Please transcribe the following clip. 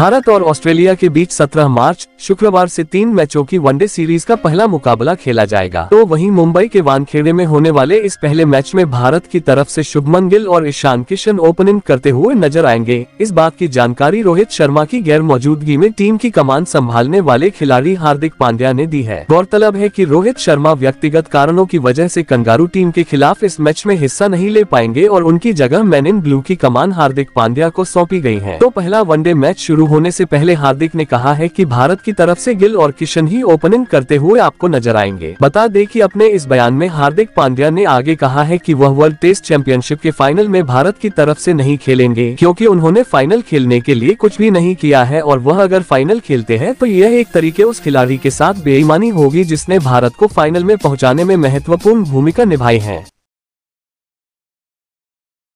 भारत और ऑस्ट्रेलिया के बीच 17 मार्च शुक्रवार से तीन मैचों की वनडे सीरीज का पहला मुकाबला खेला जाएगा तो वहीं मुंबई के वानखेड़े में होने वाले इस पहले मैच में भारत की तरफ से शुभमन गिल और ईशान किशन ओपनिंग करते हुए नजर आएंगे इस बात की जानकारी रोहित शर्मा की गैर मौजूदगी में टीम की कमान संभालने वाले खिलाड़ी हार्दिक पांड्या ने दी है गौरतलब है की रोहित शर्मा व्यक्तिगत कारणों की वजह ऐसी कंगारू टीम के खिलाफ इस मैच में हिस्सा नहीं ले पाएंगे और उनकी जगह मैन इन ब्लू की कमान हार्दिक पांड्या को सौंपी गयी है तो पहला वनडे मैच शुरू होने से पहले हार्दिक ने कहा है कि भारत की तरफ से गिल और किशन ही ओपनिंग करते हुए आपको नजर आएंगे बता दें कि अपने इस बयान में हार्दिक पांड्या ने आगे कहा है कि वह वर्ल्ड टेस्ट चैंपियनशिप के फाइनल में भारत की तरफ से नहीं खेलेंगे क्योंकि उन्होंने फाइनल खेलने के लिए कुछ भी नहीं किया है और वह अगर फाइनल खेलते हैं तो यह एक तरीके उस खिलाड़ी के साथ बेईमानी होगी जिसने भारत को फाइनल में पहुँचाने में महत्वपूर्ण भूमिका निभाई है